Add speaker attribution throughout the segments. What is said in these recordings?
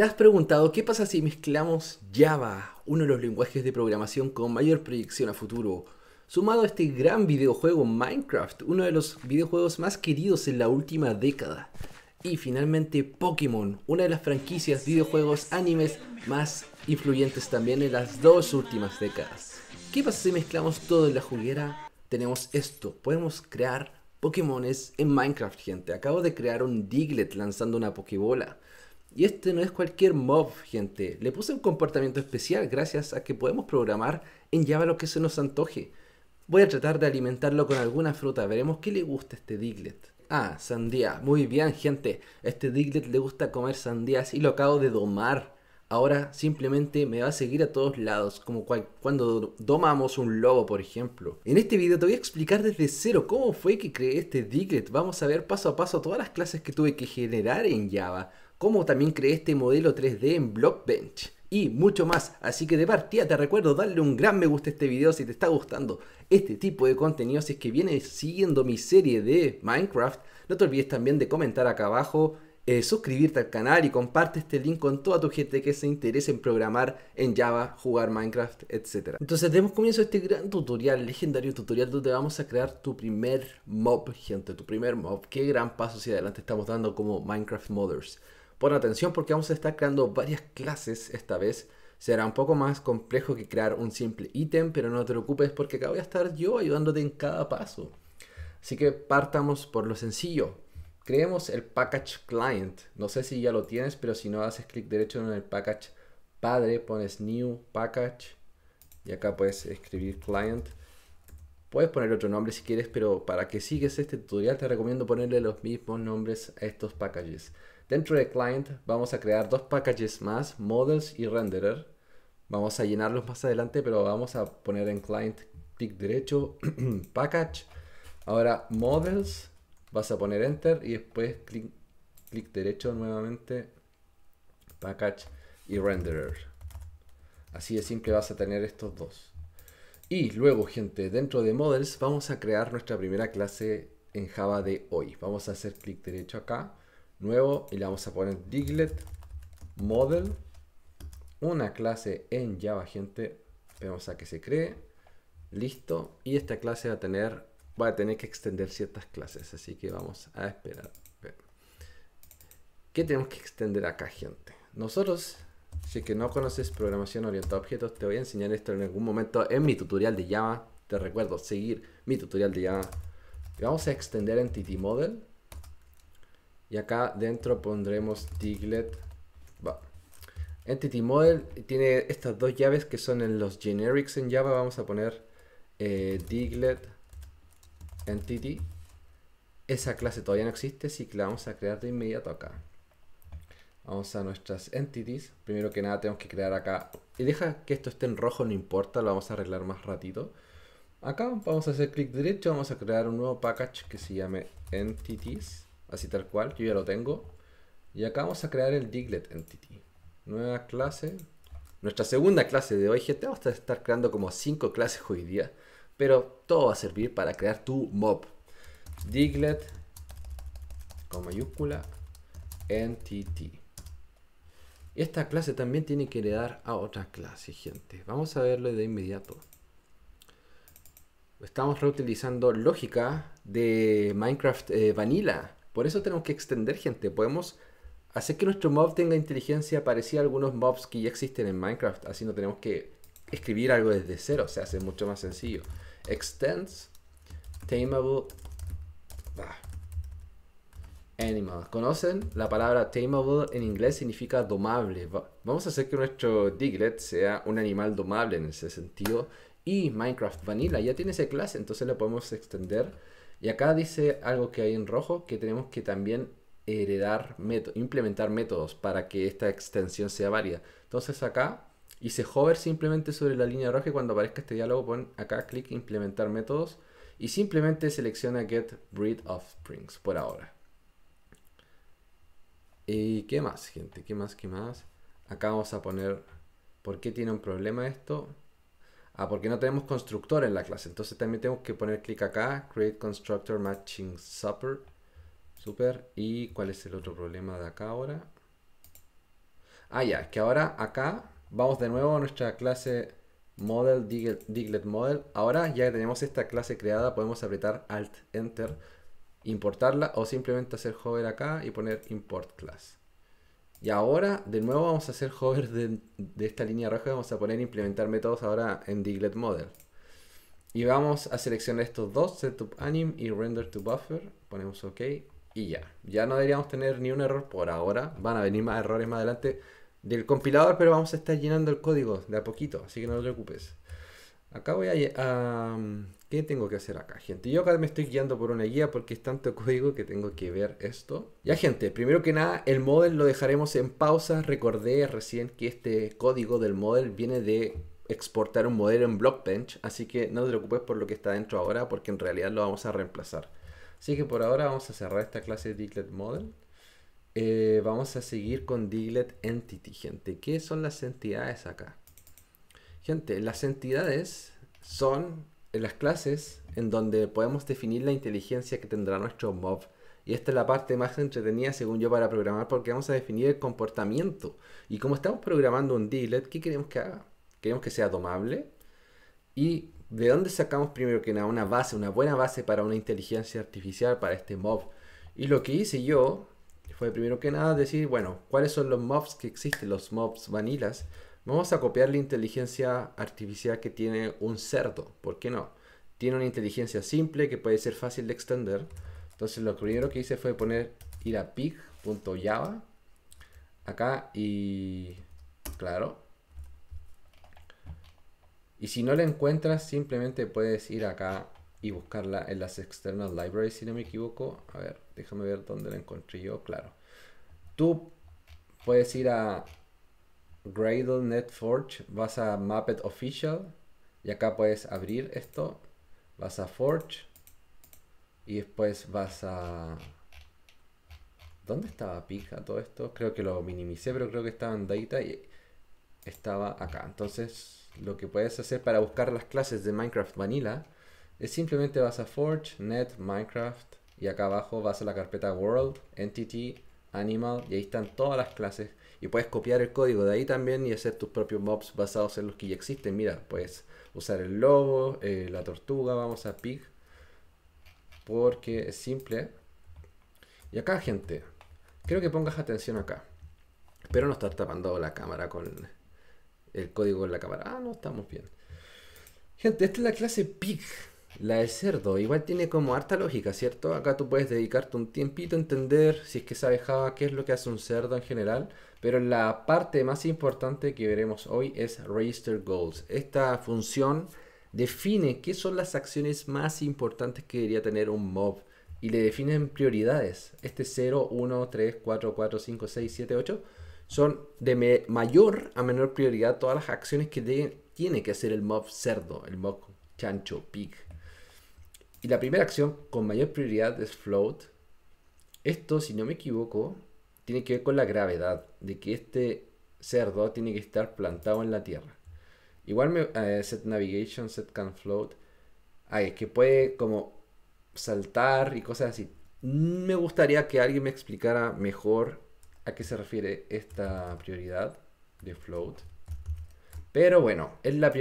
Speaker 1: ¿Te has preguntado qué pasa si mezclamos Java, uno de los lenguajes de programación con mayor proyección a futuro, sumado a este gran videojuego Minecraft, uno de los videojuegos más queridos en la última década? Y finalmente Pokémon, una de las franquicias, videojuegos, animes más influyentes también en las dos últimas décadas. ¿Qué pasa si mezclamos todo en la juguera? Tenemos esto, podemos crear Pokémones en Minecraft, gente. Acabo de crear un Diglett lanzando una Pokébola. Y este no es cualquier mob, gente. Le puse un comportamiento especial gracias a que podemos programar en Java lo que se nos antoje. Voy a tratar de alimentarlo con alguna fruta, veremos qué le gusta a este Diglet. Ah, sandía. Muy bien, gente. este Diglet le gusta comer sandías y lo acabo de domar. Ahora simplemente me va a seguir a todos lados, como cuando domamos un lobo, por ejemplo. En este video te voy a explicar desde cero cómo fue que creé este Diglet. Vamos a ver paso a paso todas las clases que tuve que generar en Java como también creé este modelo 3D en Blockbench y mucho más. Así que de partida te recuerdo darle un gran me gusta a este video si te está gustando este tipo de contenido. Si es que vienes siguiendo mi serie de Minecraft, no te olvides también de comentar acá abajo, eh, suscribirte al canal y comparte este link con toda tu gente que se interese en programar en Java, jugar Minecraft, etc. Entonces demos comienzo a este gran tutorial, legendario tutorial donde vamos a crear tu primer mob, gente, tu primer mob. Qué gran paso hacia adelante estamos dando como Minecraft Mothers. Pon atención porque vamos a estar creando varias clases esta vez. Será un poco más complejo que crear un simple ítem, pero no te preocupes porque acá voy a estar yo ayudándote en cada paso. Así que partamos por lo sencillo. Creemos el package client. No sé si ya lo tienes, pero si no haces clic derecho en el package padre, pones new package y acá puedes escribir client. Puedes poner otro nombre si quieres, pero para que sigues este tutorial te recomiendo ponerle los mismos nombres a estos packages. Dentro de client vamos a crear dos packages más, models y renderer. Vamos a llenarlos más adelante, pero vamos a poner en client clic derecho, package. Ahora models, vas a poner enter y después clic, clic derecho nuevamente, package y renderer. Así de simple vas a tener estos dos. Y luego, gente, dentro de Models vamos a crear nuestra primera clase en Java de hoy. Vamos a hacer clic derecho acá nuevo y le vamos a poner diglet model una clase en Java gente vamos a que se cree listo y esta clase va a tener va a tener que extender ciertas clases así que vamos a esperar ¿qué tenemos que extender acá gente? nosotros si que no conoces programación orientada a objetos te voy a enseñar esto en algún momento en mi tutorial de Java te recuerdo seguir mi tutorial de Java vamos a extender entity model y acá dentro pondremos Diglet. Va. Entity Model tiene estas dos llaves que son en los generics en Java. Vamos a poner eh, Diglet Entity. Esa clase todavía no existe, así que la vamos a crear de inmediato acá. Vamos a nuestras entities. Primero que nada tenemos que crear acá. Y deja que esto esté en rojo, no importa, lo vamos a arreglar más ratito. Acá vamos a hacer clic derecho, vamos a crear un nuevo package que se llame entities así tal cual, yo ya lo tengo. Y acá vamos a crear el diglet entity. Nueva clase. Nuestra segunda clase de hoy, gente vamos a estar creando como 5 clases hoy día. Pero todo va a servir para crear tu mob. Diglet con mayúscula entity. Esta clase también tiene que heredar a otra clase, gente. Vamos a verlo de inmediato. Estamos reutilizando lógica de Minecraft eh, Vanilla. Por eso tenemos que extender gente. Podemos hacer que nuestro mob tenga inteligencia parecida a algunos mobs que ya existen en Minecraft. Así no tenemos que escribir algo desde cero. Se hace mucho más sencillo. Extends tameable animal. ¿Conocen? La palabra tameable en inglés significa domable. Vamos a hacer que nuestro Diglett sea un animal domable en ese sentido. Y Minecraft Vanilla ya tiene esa clase, entonces lo podemos extender y acá dice algo que hay en rojo, que tenemos que también heredar métodos, implementar métodos para que esta extensión sea válida. Entonces acá hice hover simplemente sobre la línea roja y cuando aparezca este diálogo pon acá clic implementar métodos y simplemente selecciona get breed springs por ahora. ¿Y qué más, gente? ¿Qué más? ¿Qué más? Acá vamos a poner por qué tiene un problema esto. Ah, porque no tenemos constructor en la clase. Entonces también tenemos que poner clic acá, create constructor matching super. Super. ¿Y cuál es el otro problema de acá ahora? Ah, ya, es que ahora acá vamos de nuevo a nuestra clase model, diglet, model. Ahora ya que tenemos esta clase creada, podemos apretar alt enter, importarla o simplemente hacer hover acá y poner import class. Y ahora, de nuevo, vamos a hacer hover de, esta línea roja. Vamos a poner implementar métodos ahora en Diglet Model. Y vamos a seleccionar estos dos, Setup Anim y Render to Buffer. Ponemos OK y ya. Ya no deberíamos tener ni un error por ahora. Van a venir más errores más adelante del compilador, pero vamos a estar llenando el código de a poquito, así que no te preocupes. Acá voy a, mm, ¿Qué tengo que hacer acá, gente? Yo acá me estoy guiando por una guía porque es tanto código que tengo que ver esto. Ya, gente, primero que nada, el model lo dejaremos en pausa. Recordé recién que este código del model viene de exportar un modelo en Blockbench, así que no te preocupes por lo que está dentro ahora porque en realidad lo vamos a reemplazar. Así que por ahora vamos a cerrar esta clase Diglet Model. Eh, vamos a seguir con Diglet Entity, gente. ¿Qué son las entidades acá? Gente, las entidades son las clases en donde podemos definir la inteligencia que tendrá nuestro mob. Y esta es la parte más entretenida, según yo, para programar, porque vamos a definir el comportamiento. Y como estamos programando un diglet, ¿qué queremos que haga? Queremos que sea domable. ¿Y de dónde sacamos primero que nada una base, una buena base para una inteligencia artificial, para este mob? Y lo que hice yo fue primero que nada decir, bueno, ¿cuáles son los mobs que existen, los mobs vanilas? Vamos a copiar la inteligencia artificial que tiene un cerdo, ¿por qué no? Tiene una inteligencia simple que puede ser fácil de extender. Entonces lo primero que hice fue poner ir a pig.java acá y claro. Y si no la encuentras, simplemente puedes ir acá y buscarla en las external libraries, si no me equivoco. A ver, déjame ver dónde la encontré yo, claro. Tú puedes ir a Gradle NetForge, vas a mapet Official y acá puedes abrir esto, vas a Forge y después vas a... ¿Dónde estaba Pija todo esto? Creo que lo minimicé, pero creo que estaba en Data y estaba acá. Entonces lo que puedes hacer para buscar las clases de Minecraft Vanilla es simplemente vas a Forge, Net, Minecraft y acá abajo vas a la carpeta World, Entity, Animal y ahí están todas las clases y puedes copiar el código de ahí también y hacer tus propios mobs basados en los que ya existen. Mira, puedes usar el lobo, eh, la tortuga, vamos a pig, porque es simple. Y acá, gente, creo que pongas atención acá. Espero no estar tapando la cámara con el código en la cámara. Ah, no, estamos bien. Gente, esta es la clase pig. La de cerdo, igual tiene como harta lógica, ¿cierto? Acá tú puedes dedicarte un tiempito a entender si es que sabes Java qué es lo que hace un cerdo en general, pero la parte más importante que veremos hoy es Register Goals. Esta función define qué son las acciones más importantes que debería tener un mob y le definen prioridades. Este 0, 1, 3, 4, 4, 5, 6, 7, 8 son de mayor a menor prioridad todas las acciones que tiene que hacer el mob cerdo, el mob chancho, pig y la primera acción con mayor prioridad es float. Esto, si no me equivoco, tiene que ver con la gravedad, de que este cerdo tiene que estar plantado en la tierra. Igual me, eh, set navigation, set can float. es que puede como saltar y cosas así. Me gustaría que alguien me explicara mejor a qué se refiere esta prioridad de float. Pero bueno, es la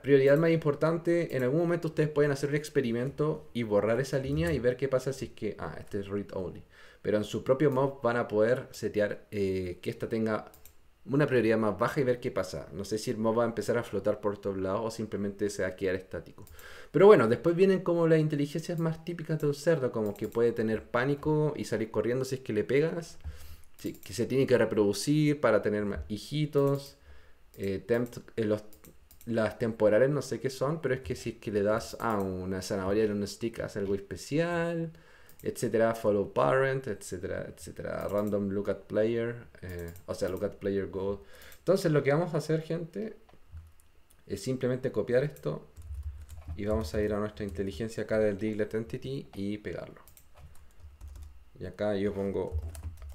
Speaker 1: prioridad más importante. En algún momento ustedes pueden hacer un experimento y borrar esa línea y ver qué pasa si es que, ah, este es read only. Pero en su propio mob van a poder setear eh, que esta tenga una prioridad más baja y ver qué pasa. No sé si el mob va a empezar a flotar por todos lados o simplemente se va a quedar estático. Pero bueno, después vienen como las inteligencias más típicas de un cerdo, como que puede tener pánico y salir corriendo si es que le pegas. Sí, que se tiene que reproducir para tener hijitos eh, temp, eh, las temporales no sé qué son, pero es que si que le das a una zanahoria en un stick, hace algo especial, etcétera, follow parent, etcétera, etcétera, random look at player, eh, o sea, look at player go. Entonces lo que vamos a hacer, gente, es simplemente copiar esto y vamos a ir a nuestra inteligencia acá del diglet Entity y pegarlo. Y acá yo pongo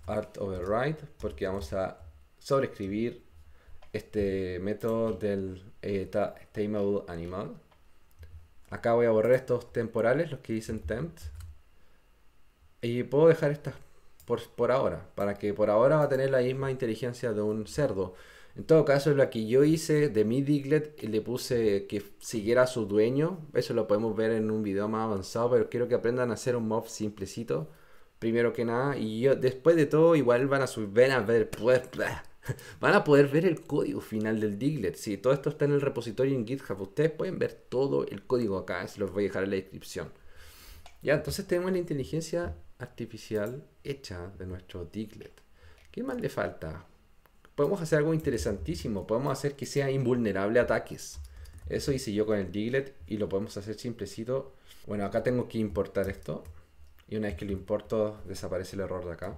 Speaker 1: art override porque vamos a sobreescribir este método del eh, tameable este animal. Acá voy a borrar estos temporales, los que dicen tempt. Y puedo dejar estas por, por, ahora, para que por ahora va a tener la misma inteligencia de un cerdo. En todo caso, lo que yo hice de mi diglet y eh, le puse que siguiera a su dueño. Eso lo podemos ver en un video más avanzado, pero quiero que aprendan a hacer un mob simplecito. Primero que nada, y yo, después de todo, igual van a subir, a ver, pues, Van a poder ver el código final del Diglet. si todo esto está en el repositorio en GitHub. Ustedes pueden ver todo el código acá. Se los voy a dejar en la descripción. Ya, entonces tenemos la inteligencia artificial hecha de nuestro Diglet. ¿Qué más le falta? Podemos hacer algo interesantísimo. Podemos hacer que sea invulnerable a ataques. Eso hice yo con el Diglet y lo podemos hacer simplecito. Bueno, acá tengo que importar esto. Y una vez que lo importo, desaparece el error de acá.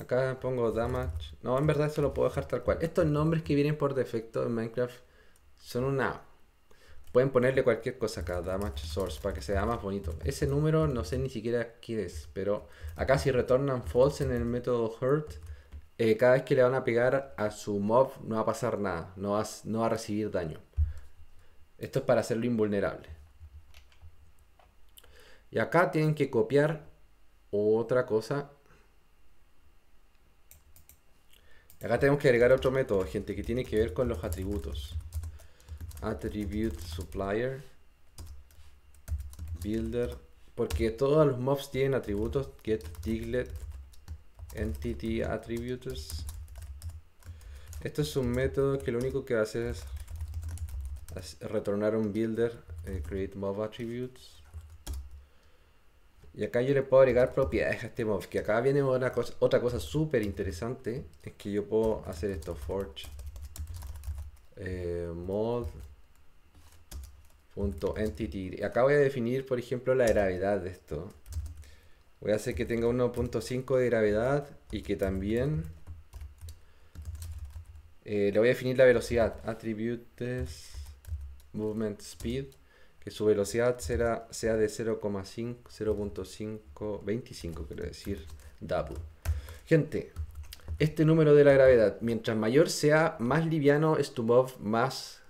Speaker 1: Acá pongo damage. No, en verdad eso lo puedo dejar tal cual. Estos nombres que vienen por defecto en Minecraft son una... Pueden ponerle cualquier cosa acá, damage source, para que sea más bonito. Ese número no sé ni siquiera quién es, pero acá si retornan false en el método hurt, eh, cada vez que le van a pegar a su mob no va a pasar nada, no no va a recibir daño. Esto es para hacerlo invulnerable. Y acá tienen que copiar otra cosa Acá tenemos que agregar otro método, gente, que tiene que ver con los atributos. Attribute supplier. Builder. Porque todos los mobs tienen atributos. Get diglet. Entity attributes. Esto es un método que lo único que hace es retornar un builder. Eh, create mob attributes. Y acá yo le puedo agregar propiedades a este mod que acá viene una otra cosa súper interesante, es que yo puedo hacer esto, forge eh, mod punto Acá voy a definir, por ejemplo, la gravedad de esto. Voy a hacer que tenga 1.5 de gravedad y que también eh, le voy a definir la velocidad. Attributes movement speed que su velocidad será, sea de 0,5, 0.5, 25, quiero decir, double. Gente, este número de la gravedad, mientras mayor sea, más liviano es tu mob, más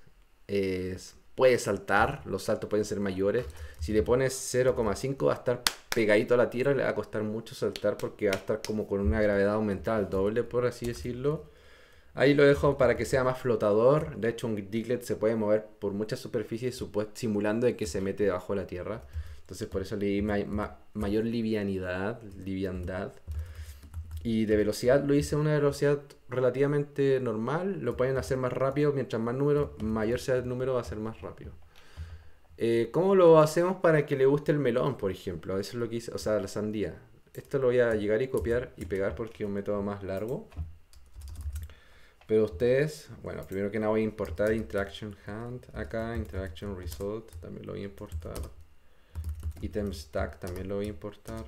Speaker 1: eh, puede saltar, los saltos pueden ser mayores. Si le pones 0,5 va a estar pegadito a la tierra, le va a costar mucho saltar porque va a estar como con una gravedad aumentada al doble, por así decirlo. Ahí lo dejo para que sea más flotador. De hecho, un diglet se puede mover por muchas superficies simulando de que se mete debajo de la tierra. Entonces, por eso le di mayor livianidad, liviandad. Y de velocidad lo hice a una velocidad relativamente normal. Lo pueden hacer más rápido. Mientras más número, mayor sea el número, va a ser más rápido. Eh, ¿Cómo lo hacemos para que le guste el melón, por ejemplo? Eso es lo que hice, o sea, la sandía. Esto lo voy a llegar y copiar y pegar porque es un método más largo. Pero ustedes, bueno, primero que nada voy a importar Interaction Hand acá, Interaction Result también lo voy a importar. Item Stack también lo voy a importar.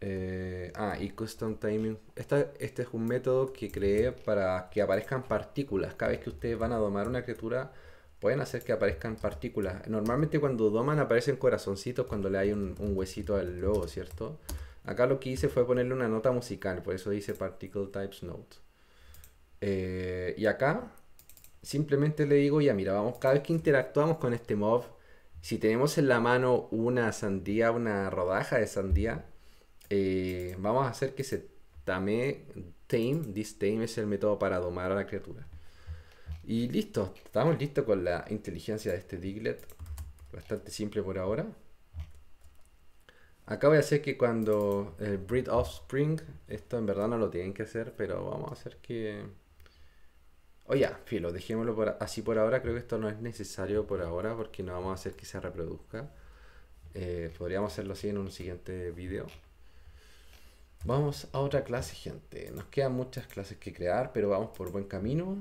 Speaker 1: Eh, ah, y Custom Timing. Esta, este es un método que creé para que aparezcan partículas. Cada vez que ustedes van a domar una criatura, pueden hacer que aparezcan partículas. Normalmente cuando doman aparecen corazoncitos cuando le hay un, un huesito al logo, ¿cierto? Acá lo que hice fue ponerle una nota musical, por eso dice Particle Types Note. Eh, y acá simplemente le digo, ya mira, vamos, cada vez que interactuamos con este mob, si tenemos en la mano una sandía, una rodaja de sandía, eh, vamos a hacer que se tame, tame, this tame es el método para domar a la criatura. Y listo, estamos listos con la inteligencia de este diglet bastante simple por ahora. Acá voy a hacer que cuando el breed offspring, esto en verdad no lo tienen que hacer, pero vamos a hacer que Oye, dejémoslo así por ahora. Creo que esto no es necesario por ahora porque no vamos a hacer que se reproduzca. Eh, podríamos hacerlo así en un siguiente video. Vamos a otra clase, gente. Nos quedan muchas clases que crear, pero vamos por buen camino.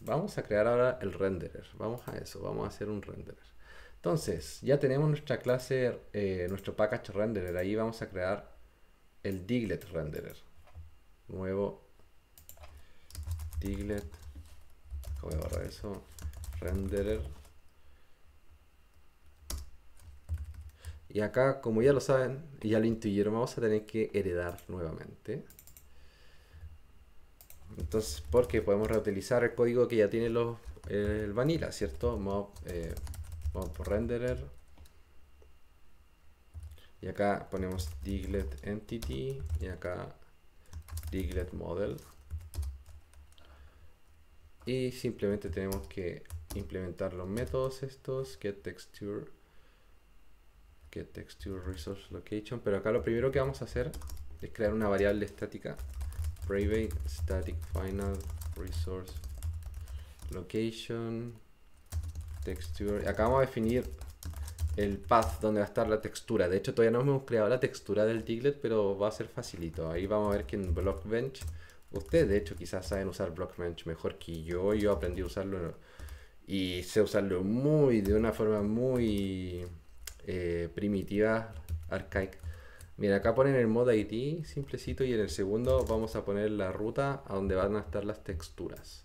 Speaker 1: Vamos a crear ahora el renderer. Vamos a eso, vamos a hacer un renderer. Entonces, ya tenemos nuestra clase, eh, nuestro package renderer. Ahí vamos a crear el diglet renderer. Nuevo Diglet voy a borrar eso? Renderer. Y acá, como ya lo saben, y ya lo intuyeron, vamos a tener que heredar nuevamente. Entonces, porque podemos reutilizar el código que ya tiene los, el vanilla, ¿cierto? Vamos eh, por renderer. Y acá ponemos diglet entity y acá diglet model y simplemente tenemos que implementar los métodos estos getTexture, texture location pero acá lo primero que vamos a hacer es crear una variable estática private static final resource location texture acá vamos a definir el path donde va a estar la textura de hecho todavía no hemos creado la textura del diglet pero va a ser facilito ahí vamos a ver que en blockbench Ustedes, de hecho, quizás saben usar Blockbench mejor que yo. Yo aprendí a usarlo y sé usarlo muy de una forma muy eh, primitiva, arcaica. Mira, acá ponen el modo ID simplecito y en el segundo vamos a poner la ruta a donde van a estar las texturas.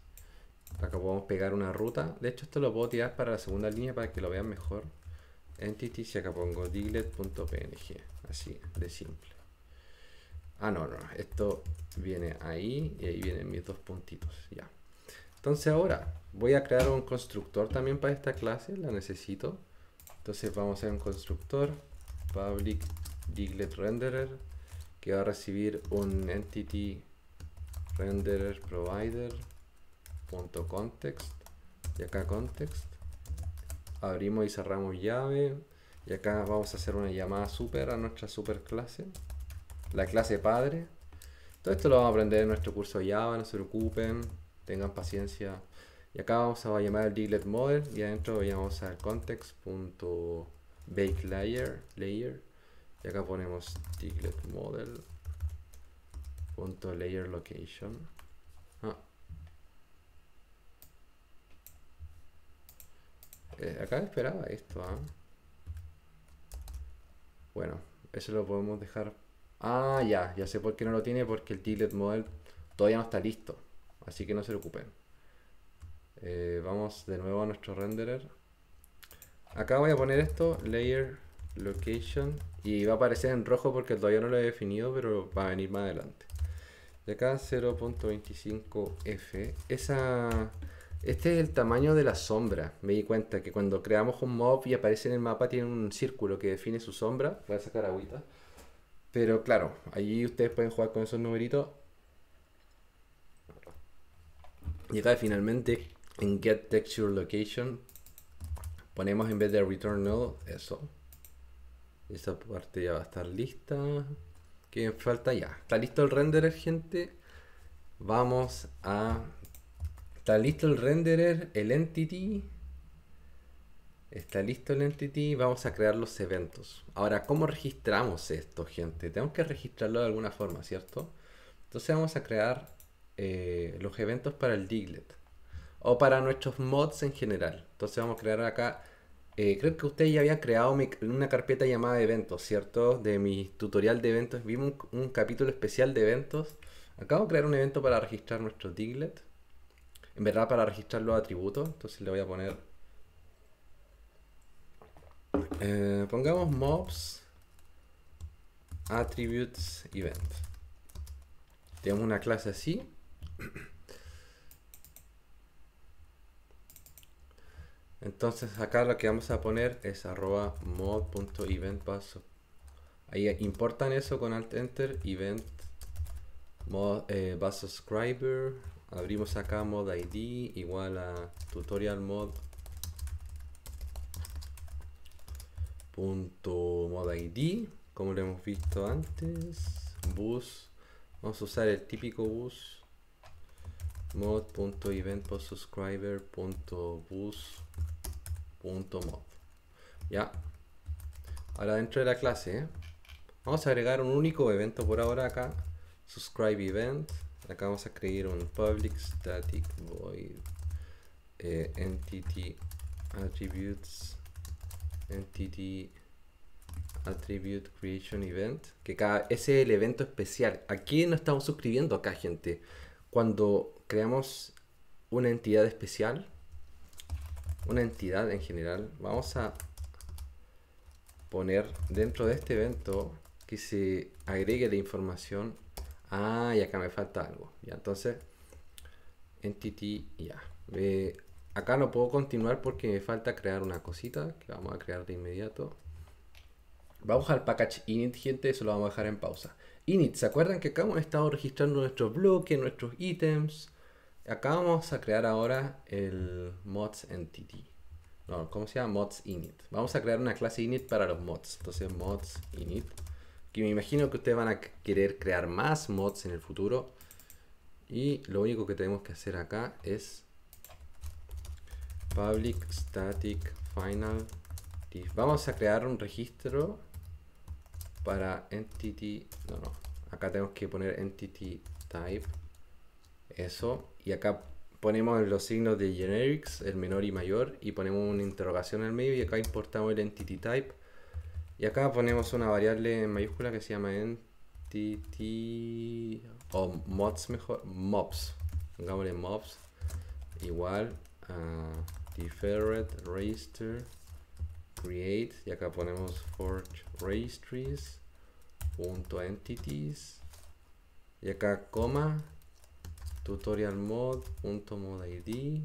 Speaker 1: Acá podemos pegar una ruta. De hecho, esto lo puedo tirar para la segunda línea para que lo vean mejor. Entity, si acá pongo diglet.png. Así, de simple. Ah, no, no, esto viene ahí y ahí vienen mis dos puntitos, ya. Entonces ahora voy a crear un constructor también para esta clase, la necesito. Entonces vamos a hacer un constructor public digletRenderer renderer que va a recibir un entity renderer provider punto context y acá context abrimos y cerramos llave y acá vamos a hacer una llamada super a nuestra super clase la clase padre. Todo esto lo vamos a aprender en nuestro curso Java, no se preocupen, tengan paciencia. Y acá vamos a llamar el diglet model y adentro vamos al context.bake layer, layer. Y acá ponemos diglet model layer location ah. eh, acá esperaba esto ¿ah? bueno eso lo podemos dejar Ah, ya, ya sé por qué no lo tiene, porque el Tiglet Model todavía no está listo. Así que no se preocupen. Eh, vamos de nuevo a nuestro renderer. Acá voy a poner esto, layer location, y va a aparecer en rojo porque todavía no lo he definido, pero va a venir más adelante. De acá 0.25f. Esa... Este es el tamaño de la sombra. Me di cuenta que cuando creamos un mob y aparece en el mapa tiene un círculo que define su sombra. Voy a sacar agüita. Pero claro, allí ustedes pueden jugar con esos numeritos. Y acá finalmente en get texture location ponemos en vez de return node eso. Esa parte ya va a estar lista. ¿Qué falta? Ya. Está listo el renderer, gente. Vamos a... Está listo el renderer, el entity. Está listo el entity, vamos a crear los eventos. Ahora, ¿cómo registramos esto, gente? Tenemos que registrarlo de alguna forma, ¿cierto? Entonces vamos a crear eh, los eventos para el Diglet o para nuestros mods en general. Entonces vamos a crear acá, eh, creo que ustedes ya habían creado una carpeta llamada eventos, ¿cierto? De mi tutorial de eventos, vimos un, capítulo especial de eventos. Acabo de crear un evento para registrar nuestro Diglet en verdad para registrar los atributos, entonces le voy a poner eh, pongamos mobs attributes event. Tenemos una clase así. Entonces acá lo que vamos a poner es arroba event Ahí importan eso con alt enter, event, mod, eh, subscriber. Abrimos acá mod ID igual a tutorial mod punto mod id como lo hemos visto antes bus vamos a usar el típico bus mod ya ahora dentro de la clase ¿eh? vamos a agregar un único evento por ahora acá subscribe event acá vamos a crear un public static void eh, entity attributes Entity Attribute Creation Event, que cada, ese es el evento especial. Aquí no estamos suscribiendo acá, gente. Cuando creamos una entidad especial, una entidad en general, vamos a poner dentro de este evento que se agregue la información. Ah, y acá me falta algo. Ya, entonces, entity, ya. ve acá no puedo continuar porque me falta crear una cosita que vamos a crear de inmediato. Vamos al package init, gente, eso lo vamos a dejar en pausa. Init, ¿se acuerdan que acá hemos estado registrando nuestros bloques, nuestros ítems? Acá vamos a crear ahora el mods entity. No, ¿cómo se llama? Mods init. Vamos a crear una clase init para los mods. Entonces, mods init. Que me imagino que ustedes van a querer crear más mods en el futuro. Y lo único que tenemos que hacer acá es public static final Vamos a crear un registro para entity. No, no. Acá tenemos que poner entity type. Eso. Y acá ponemos los signos de generics, el menor y mayor, y ponemos una interrogación al medio y acá importamos el entity type. Y acá ponemos una variable en mayúscula que se llama entity o mods mejor, mobs. Pongámosle mobs igual Deferred Register, Create, y acá ponemos Forge Registries, punto entities, y acá coma, tutorial mod, punto ID,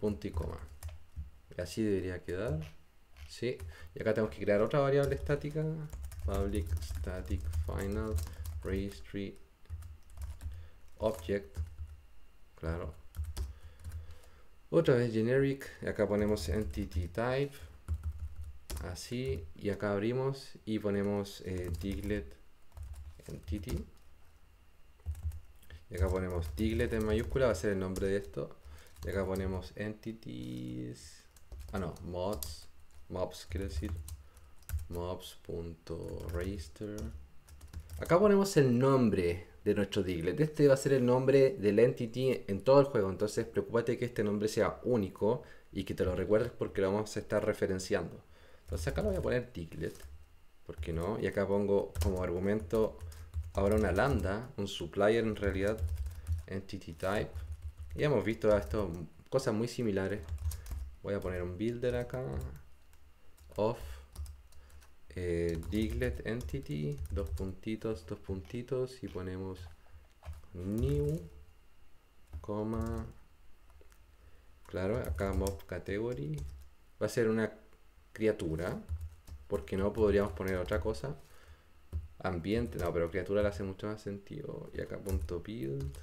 Speaker 1: punto y coma. Y así debería quedar. Sí. Y acá tenemos que crear otra variable estática, public static final registry object, claro, otra vez generic, acá ponemos entity type, así, y acá abrimos y ponemos eh, diglet entity. Y acá ponemos diglet en mayúscula, va a ser el nombre de esto. Y acá ponemos entities, ah no, mods, mobs quiere decir, mobs.register. Acá ponemos el nombre, de nuestro Diglett. Este va a ser el nombre del entity en todo el juego, entonces preocúpate que este nombre sea único y que te lo recuerdes porque lo vamos a estar referenciando. Entonces acá lo voy a poner Diglett, ¿por qué no? Y acá pongo como argumento ahora una lambda, un supplier en realidad, entity type. Y hemos visto esto, cosas muy similares. Voy a poner un builder acá, off eh, diglet entity, dos puntitos, dos puntitos y ponemos new, coma, claro, acá mob category, va a ser una criatura, porque no podríamos poner otra cosa, ambiente, no, pero criatura le hace mucho más sentido, y acá punto build,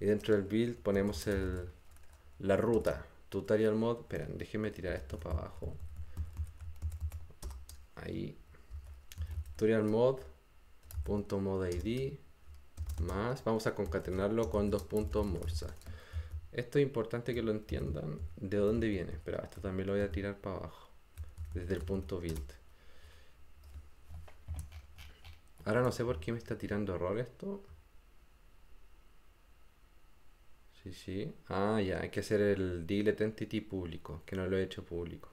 Speaker 1: y dentro del build ponemos el, la ruta, tutorial mod, esperen, déjenme tirar esto para abajo, ahí tutorial id más vamos a concatenarlo con dos puntos morsa esto es importante que lo entiendan de dónde viene pero esto también lo voy a tirar para abajo desde el punto build ahora no sé por qué me está tirando error esto sí sí ah ya hay que hacer el delete entity público que no lo he hecho público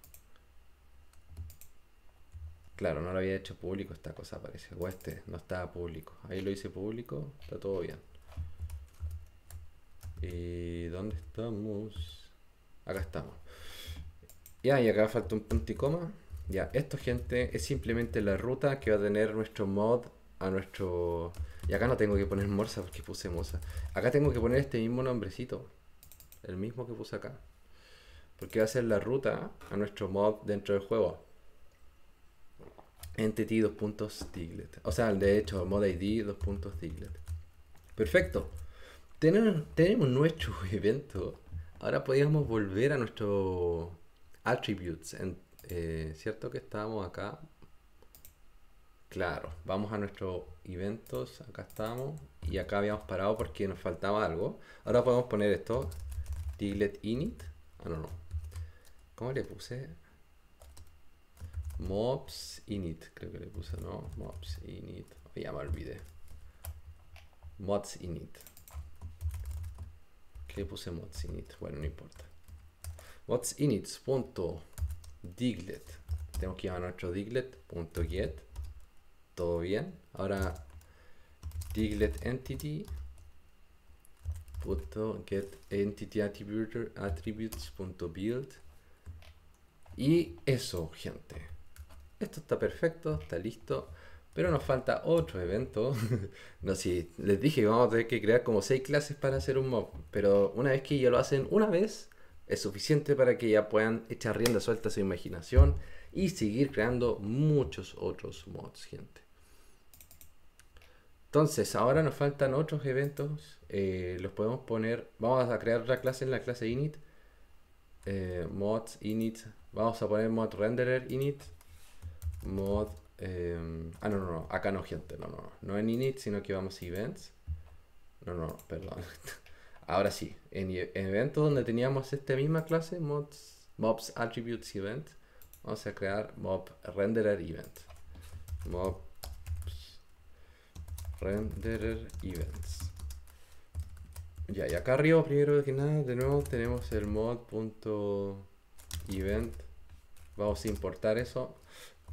Speaker 1: Claro, no lo había hecho público esta cosa, parece. O este, no estaba público. Ahí lo hice público, está todo bien. ¿Y dónde estamos? Acá estamos. Ya, y acá falta un punto y coma. Ya, esto, gente, es simplemente la ruta que va a tener nuestro mod a nuestro... Y acá no tengo que poner morsa porque puse morsa. Acá tengo que poner este mismo nombrecito. El mismo que puse acá. Porque va a ser la ruta a nuestro mod dentro del juego. Entity dos puntos O sea, de hecho, mod ID dos puntos Perfecto. Tenemos, tenemos nuestro evento. Ahora podríamos volver a nuestro attributes. Eh, ¿Cierto que estábamos acá? Claro, vamos a nuestros eventos. Acá estamos. Y acá habíamos parado porque nos faltaba algo. Ahora podemos poner esto. tiglet init. Ah, no, no. ¿Cómo le puse? Mobs init, creo que le puse, ¿no? Mobs init. Ya me olvidé. Mods init. le puse mods init? Bueno, no importa. Mods init punto diglet. tengo que llamar nuestro diglet punto get. Todo bien. Ahora diglet entity punto get entity attributes punto build. Y eso, gente esto está perfecto, está listo, pero nos falta otro evento. no sé, les dije que vamos a tener que crear como 6 clases para hacer un mod pero una vez que ya lo hacen una vez, es suficiente para que ya puedan echar rienda suelta a su imaginación y seguir creando muchos otros mods, gente. Entonces, ahora nos faltan otros eventos. Eh, los podemos poner. Vamos a crear otra clase en la clase init. Eh, mods init. Vamos a poner mod renderer init mod... Em, ah, no, no, no, acá no, gente, no, no, no, no en init, sino que vamos a events. No, no, perdón. Ahora sí, e, en, eventos donde teníamos esta misma clase, mods, mobs attributes event, vamos a crear mob renderer event. Mob renderer events. Ya, y acá arriba primero que nada, de nuevo tenemos el mod.event. Vamos a importar eso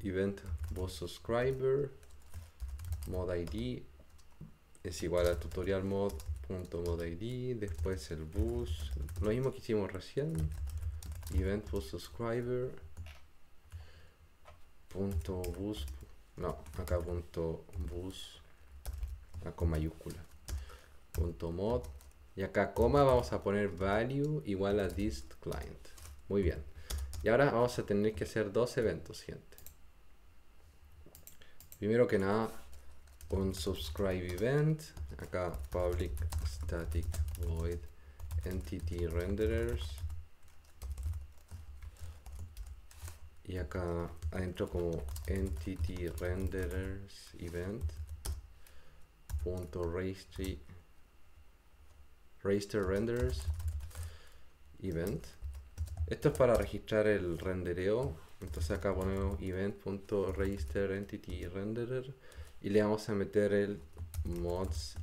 Speaker 1: event bus subscriber mod id es igual a tutorial mod id después el bus, lo mismo que hicimos recién, event bus subscriber, punto bus, no, acá punto bus, acá con mayúscula, punto mod, y acá coma vamos a poner value igual a this client, muy bien, y ahora vamos a tener que hacer dos eventos, gente. Primero que nada, un subscribe event, acá public static void entity renderers. Y acá adentro como entity renderers event punto register renderers event esto es para registrar el rendereo entonces acá ponemos event.registerEntityRenderer y le vamos a meter el mods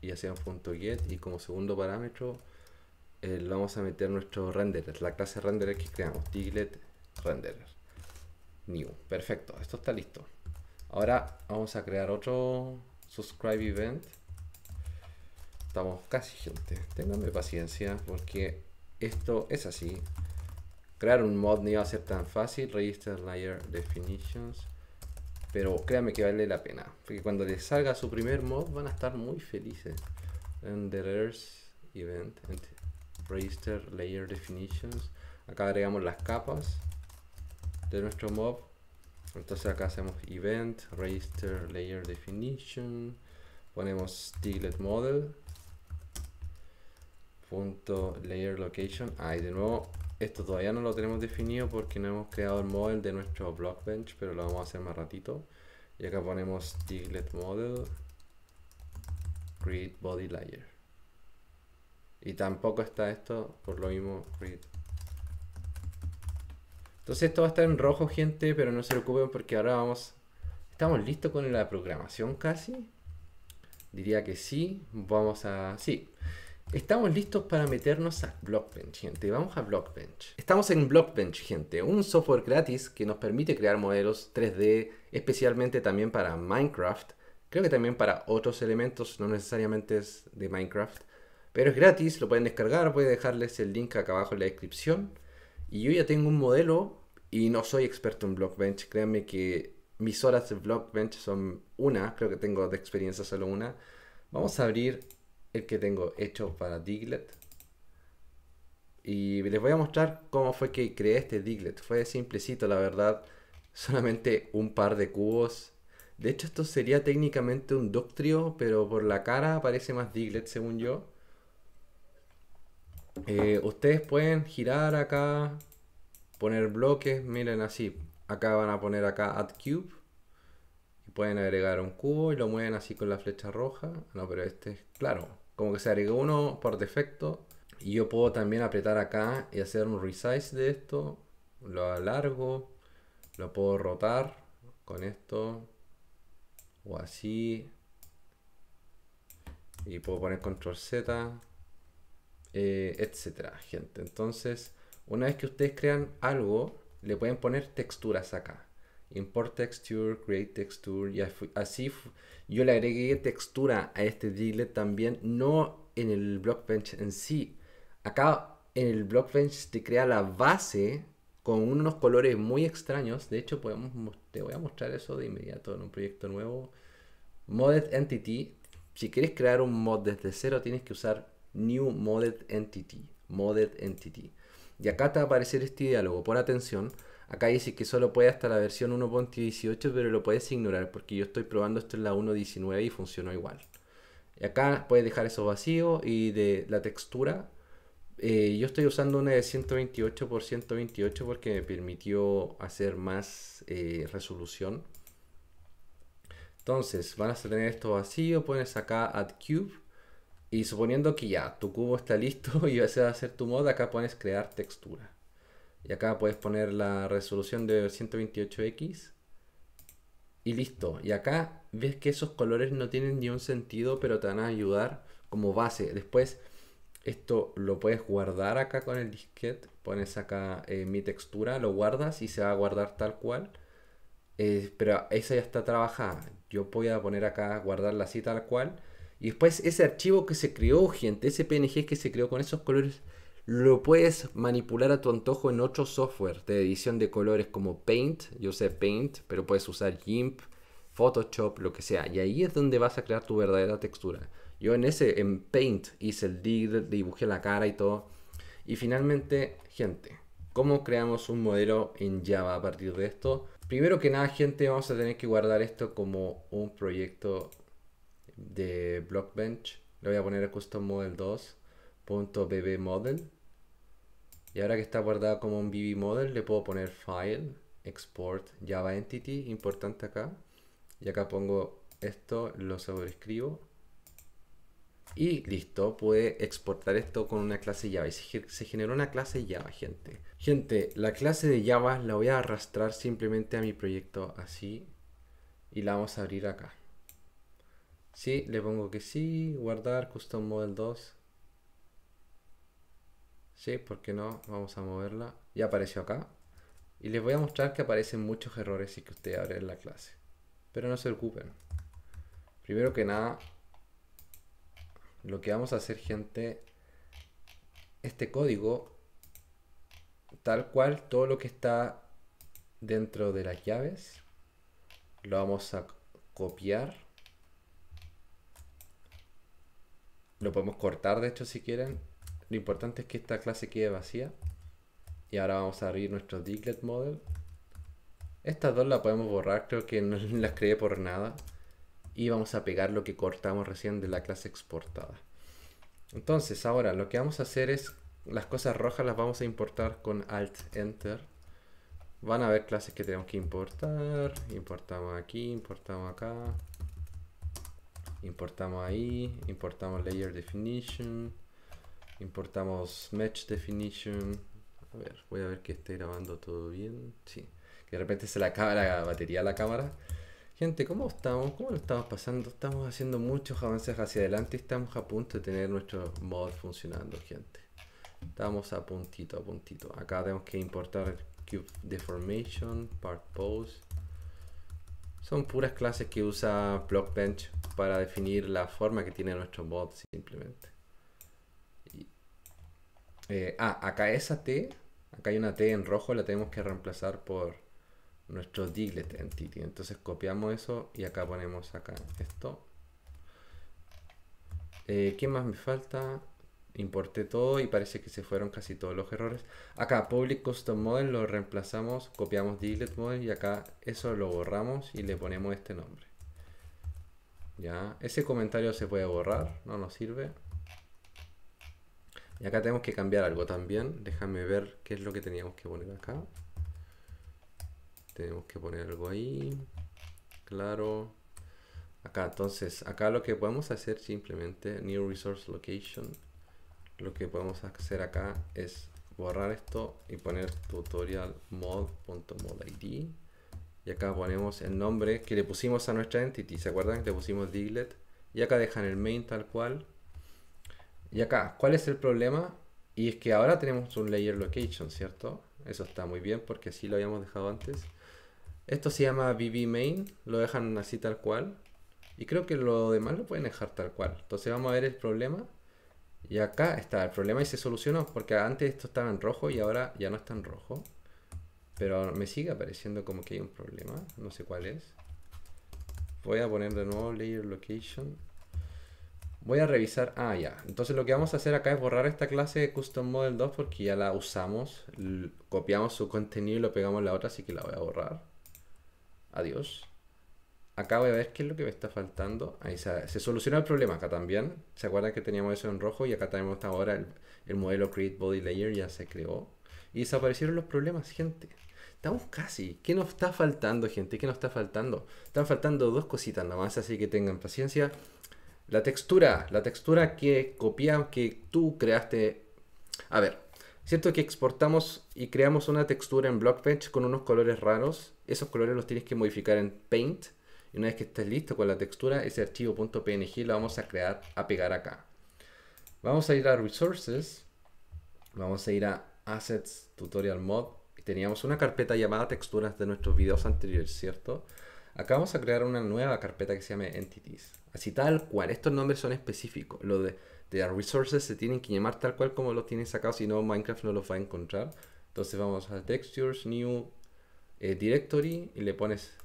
Speaker 1: y hacemos punto .get y como segundo parámetro eh, le vamos a meter nuestro renderer, la clase renderer que creamos, digletRenderer. renderer. New, perfecto, esto está listo. Ahora vamos a crear otro subscribe event. Estamos casi gente, ténganme paciencia porque esto es así. Crear un mod no iba a ser tan fácil. Register Layer Definitions. Pero créanme que vale la pena. Porque cuando les salga su primer mod van a estar muy felices. En Event. register Layer Definitions. Acá agregamos las capas de nuestro mod Entonces acá hacemos Event, Register Layer Definition. Ponemos Stiglet Model Punto layer location. Ahí de nuevo, esto todavía no lo tenemos definido porque no hemos creado el model de nuestro blockbench pero lo vamos a hacer más ratito. Y acá ponemos diglet model create body layer. Y tampoco está esto, por lo mismo create entonces esto va a estar en rojo, gente, pero no se preocupen porque ahora vamos... Estamos listos con la programación casi. Diría que sí. Vamos a... Sí. Estamos listos para meternos a Blockbench, gente. Vamos a Blockbench. Estamos en Blockbench, gente. Un software gratis que nos permite crear modelos 3D, especialmente también para Minecraft. Creo que también para otros elementos, no necesariamente es de Minecraft. Pero es gratis, lo pueden descargar. Voy a dejarles el link acá abajo en la descripción. Y yo ya tengo un modelo y no soy experto en Blockbench. Créanme que mis horas de Blockbench son una. Creo que tengo de experiencia solo una. Vamos a abrir el que tengo hecho para Diglett. Y les voy a mostrar cómo fue que creé este Diglett. Fue simplecito, la verdad. Solamente un par de cubos. De hecho, esto sería técnicamente un Doctrio, pero por la cara parece más Diglett, según yo. Eh, ustedes pueden girar acá, poner bloques, miren así. Acá van a poner acá Add Cube. Y pueden agregar un cubo y lo mueven así con la flecha roja. No, pero este es claro como que se agregó uno por defecto. Y yo puedo también apretar acá y hacer un resize de esto. Lo alargo. Lo puedo rotar con esto. O así. Y puedo poner control Z. Eh, etcétera, gente. Entonces, una vez que ustedes crean algo, le pueden poner texturas acá. Import texture, create texture. Y así yo le agregué textura a este Diglet también, no en el Blockbench en sí. Acá en el Blockbench te crea la base con unos colores muy extraños. De hecho, podemos, te voy a mostrar eso de inmediato en un proyecto nuevo. Modded Entity. Si quieres crear un mod desde cero, tienes que usar New Modded Entity. Modded Entity. Y acá te va a aparecer este diálogo. Pon atención. Acá dice que solo puede hasta la versión 1.18, pero lo puedes ignorar porque yo estoy probando esto en la 1.19 y funcionó igual. Y acá puedes dejar eso vacío y de la textura. Eh, yo estoy usando una de 128 x 128 porque me permitió hacer más eh, resolución. Entonces, van a tener esto vacío, pones acá Add Cube. Y suponiendo que ya tu cubo está listo y vas a hacer tu mod, acá pones crear textura. Y acá puedes poner la resolución de 128x. Y listo. Y acá ves que esos colores no tienen ni un sentido, pero te van a ayudar como base. Después esto lo puedes guardar acá con el disquete. Pones acá eh, mi textura, lo guardas y se va a guardar tal cual. Eh, pero esa ya está trabajada. Yo voy a poner acá guardarla así tal cual. Y después ese archivo que se creó, gente, ese PNG que se creó con esos colores lo puedes manipular a tu antojo en otro software de edición de colores como Paint, yo sé Paint, pero puedes usar GIMP, Photoshop, lo que sea, y ahí es donde vas a crear tu verdadera textura. Yo en ese, en Paint, hice el dig, dibujé la cara y todo. Y finalmente, gente, ¿cómo creamos un modelo en Java a partir de esto? Primero que nada, gente, vamos a tener que guardar esto como un proyecto de Blockbench. Le voy a poner a custom model y ahora que está guardada como un BB model, le puedo poner File, Export, Java Entity, importante acá. Y acá pongo esto, lo sobrescribo. Y listo, puede exportar esto con una clase Java. Y se generó una clase Java, gente. Gente, la clase de Java la voy a arrastrar simplemente a mi proyecto así. Y la vamos a abrir acá. Sí, le pongo que sí, guardar, custom model 2. Sí, ¿por qué no? Vamos a moverla. Ya apareció acá. Y les voy a mostrar que aparecen muchos errores y que ustedes abren la clase. Pero no se preocupen. Primero que nada, lo que vamos a hacer, gente, este código, tal cual, todo lo que está dentro de las llaves, lo vamos a copiar. Lo podemos cortar, de hecho, si quieren. Lo importante es que esta clase quede vacía. Y ahora vamos a abrir nuestro diglet model. Estas dos las podemos borrar, creo que no las creé por nada. Y vamos a pegar lo que cortamos recién de la clase exportada. Entonces ahora lo que vamos a hacer es, las cosas rojas las vamos a importar con Alt Enter. Van a ver clases que tenemos que importar. Importamos aquí, importamos acá. Importamos ahí, importamos Layer Definition. Importamos Match Definition. A ver, voy a ver que esté grabando todo bien. Sí, de repente se le acaba la batería a la cámara. Gente, ¿cómo estamos? ¿Cómo lo estamos pasando? Estamos haciendo muchos avances hacia adelante y estamos a punto de tener nuestro mod funcionando, gente. Estamos a puntito, a puntito. Acá tenemos que importar Cube Deformation, Part Pose. Son puras clases que usa Blockbench para definir la forma que tiene nuestro mod simplemente. Eh, ah, acá esa T, acá hay una T en rojo, la tenemos que reemplazar por nuestro diglet entity. Entonces copiamos eso y acá ponemos acá esto. Eh, ¿Qué más me falta? Importé todo y parece que se fueron casi todos los errores. Acá public custom model lo reemplazamos, copiamos diglet model y acá eso lo borramos y le ponemos este nombre. Ya, ese comentario se puede borrar, no nos sirve. Y acá tenemos que cambiar algo también. Déjame ver qué es lo que teníamos que poner acá. Tenemos que poner algo ahí. Claro. Acá, entonces, acá lo que podemos hacer simplemente, New Resource Location. Lo que podemos hacer acá es borrar esto y poner tutorial Y acá ponemos el nombre que le pusimos a nuestra entity. ¿Se acuerdan que le pusimos diglet? Y acá dejan el main tal cual y acá, ¿cuál es el problema? Y es que ahora tenemos un layer location, ¿cierto? Eso está muy bien porque así lo habíamos dejado antes. Esto se llama VB main, lo dejan así tal cual. Y creo que lo demás lo pueden dejar tal cual. Entonces vamos a ver el problema. Y acá está el problema y se solucionó porque antes esto estaba en rojo y ahora ya no está en rojo. Pero me sigue apareciendo como que hay un problema, no sé cuál es. Voy a poner de nuevo layer location Voy a revisar, ah ya, entonces lo que vamos a hacer acá es borrar esta clase de Custom Model 2 porque ya la usamos, copiamos su contenido y lo pegamos en la otra, así que la voy a borrar. Adiós. Acá voy a ver qué es lo que me está faltando. Ahí se, soluciona el problema acá también. ¿Se acuerdan que teníamos eso en rojo? Y acá tenemos ahora el, modelo Create Body Layer, ya se creó. Y desaparecieron los problemas, gente. Estamos casi. ¿Qué nos está faltando, gente? ¿Qué nos está faltando? Están faltando dos cositas nomás, así que tengan paciencia. La textura, la textura que copiamos, que tú creaste. A ver, cierto que exportamos y creamos una textura en Blockbench con unos colores raros. Esos colores los tienes que modificar en Paint. Y una vez que estés listo con la textura, ese archivo .png lo vamos a crear, a pegar acá. Vamos a ir a Resources. Vamos a ir a Assets Tutorial Mod. Teníamos una carpeta llamada texturas de nuestros videos anteriores, ¿cierto? Acá vamos a crear una nueva carpeta que se llame Entities. Así tal cual, estos nombres son específicos. Los de, de Resources se tienen que llamar tal cual como los tienes sacados si no Minecraft no los va a encontrar. Entonces vamos a Textures, New eh, Directory y le pones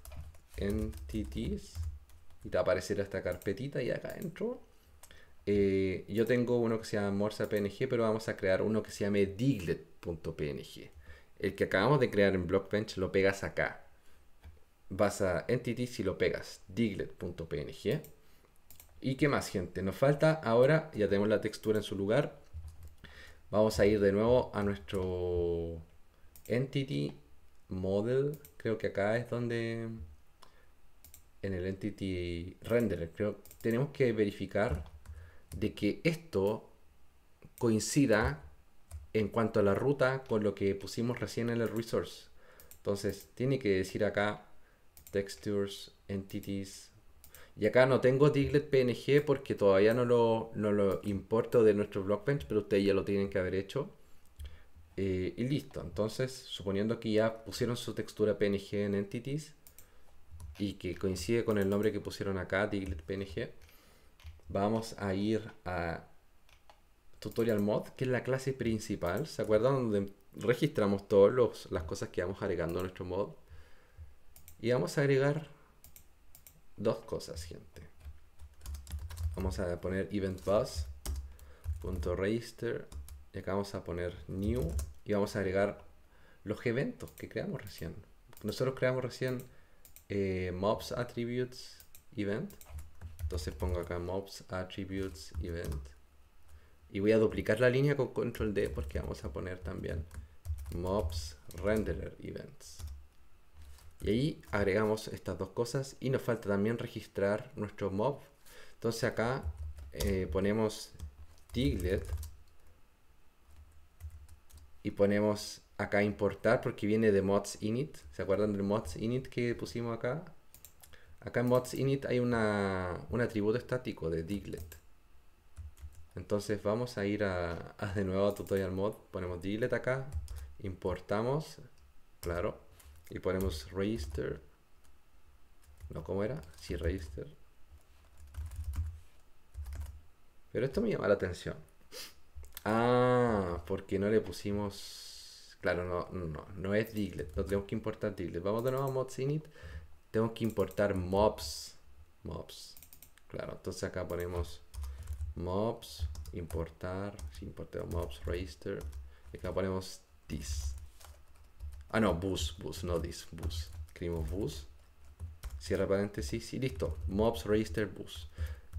Speaker 1: Entities y te aparecerá esta carpetita y acá adentro. Eh, yo tengo uno que se llama morsa.png, pero vamos a crear uno que se llame diglet.png. El que acabamos de crear en Blockbench lo pegas acá vas a entity si lo pegas, diglet.png. ¿Y qué más, gente? Nos falta ahora, ya tenemos la textura en su lugar. Vamos a ir de nuevo a nuestro entity model. Creo que acá es donde en el entity renderer. Creo tenemos que verificar de que esto coincida en cuanto a la ruta con lo que pusimos recién en el resource. Entonces tiene que decir acá textures, entities. Y acá no tengo Diglett PNG porque todavía no lo, importo de nuestro Blockbench, pero ustedes ya lo tienen que haber hecho. Eh, y listo, entonces suponiendo que ya pusieron su textura PNG en Entities y que coincide con el nombre que pusieron acá, Diglett PNG, vamos a ir a Tutorial Mod, que es la clase principal, ¿se acuerdan? Donde registramos todas las cosas que vamos agregando a nuestro mod. Y vamos a agregar dos cosas, gente. Vamos a poner event y acá vamos a poner new y vamos a agregar los eventos que creamos recién. Nosotros creamos recién eh, mobs attributes event. Entonces pongo acá mobs attributes event. Y voy a duplicar la línea con control D porque vamos a poner también mobs renderer events. Y ahí agregamos estas dos cosas y nos falta también registrar nuestro mob. Entonces acá eh, ponemos diglet y ponemos acá importar porque viene de mods init. ¿Se acuerdan del mods init que pusimos acá? Acá en mods init hay un atributo estático de diglet. Entonces vamos a ir a, a de nuevo a tutorial mod, ponemos diglet acá, importamos, claro, y ponemos register. No, ¿cómo era? Sí, register. Pero esto me llama la atención. Ah, porque no le pusimos... Claro, no, no, no es diglet. No tenemos que importar diglet. Vamos de nuevo a mods init. Tengo que importar mobs. Mobs. Claro, entonces acá ponemos mobs, importar, si importamos mobs, register. Y acá ponemos this. Ah, no, bus, bus, no this, bus. Escribimos bus, cierra paréntesis y listo. Mobs register bus.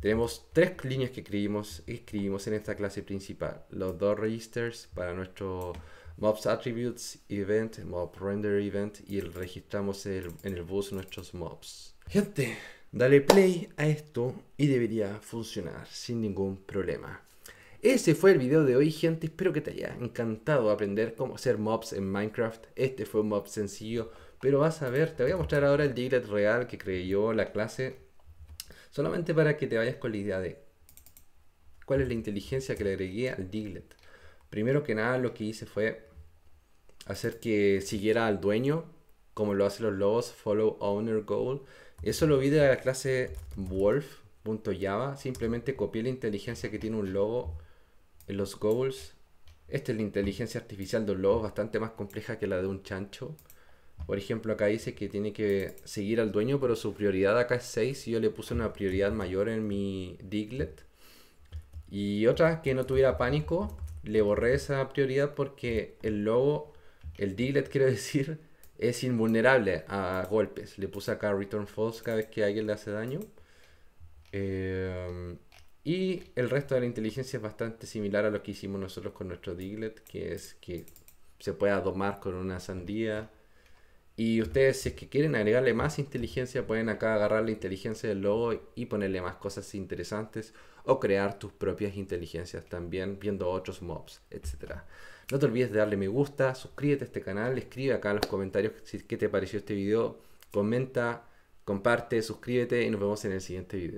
Speaker 1: Tenemos tres líneas que escribimos, escribimos en esta clase principal. Los dos registers para nuestro mobs attributes event, mob render event y registramos en el bus nuestros mobs. Gente, dale play a esto y debería funcionar sin ningún problema. Ese fue el video de hoy, gente. Espero que te haya encantado aprender cómo hacer mobs en Minecraft. Este fue un mob sencillo, pero vas a ver, te voy a mostrar ahora el Diglett real que creé yo, la clase, solamente para que te vayas con la idea de cuál es la inteligencia que le agregué al diglet Primero que nada, lo que hice fue hacer que siguiera al dueño, como lo hacen los lobos, follow owner goal. Eso lo vi de la clase wolf.java, simplemente copié la inteligencia que tiene un lobo los goals. Esta es la inteligencia artificial de un lobo, bastante más compleja que la de un chancho. Por ejemplo, acá dice que tiene que seguir al dueño, pero su prioridad acá es 6 y yo le puse una prioridad mayor en mi diglet. Y otra que no tuviera pánico, le borré esa prioridad porque el lobo, el diglet quiero decir, es invulnerable a golpes. Le puse acá Return False cada vez que alguien le hace daño. Eh, y el resto de la inteligencia es bastante similar a lo que hicimos nosotros con nuestro Diglett, que es que se pueda domar con una sandía. Y ustedes, si es que quieren agregarle más inteligencia, pueden acá agarrar la inteligencia del logo y ponerle más cosas interesantes o crear tus propias inteligencias también viendo otros mobs, etc. No te olvides de darle me gusta, suscríbete a este canal, escribe acá en los comentarios qué te pareció este video, comenta, comparte, suscríbete y nos vemos en el siguiente video.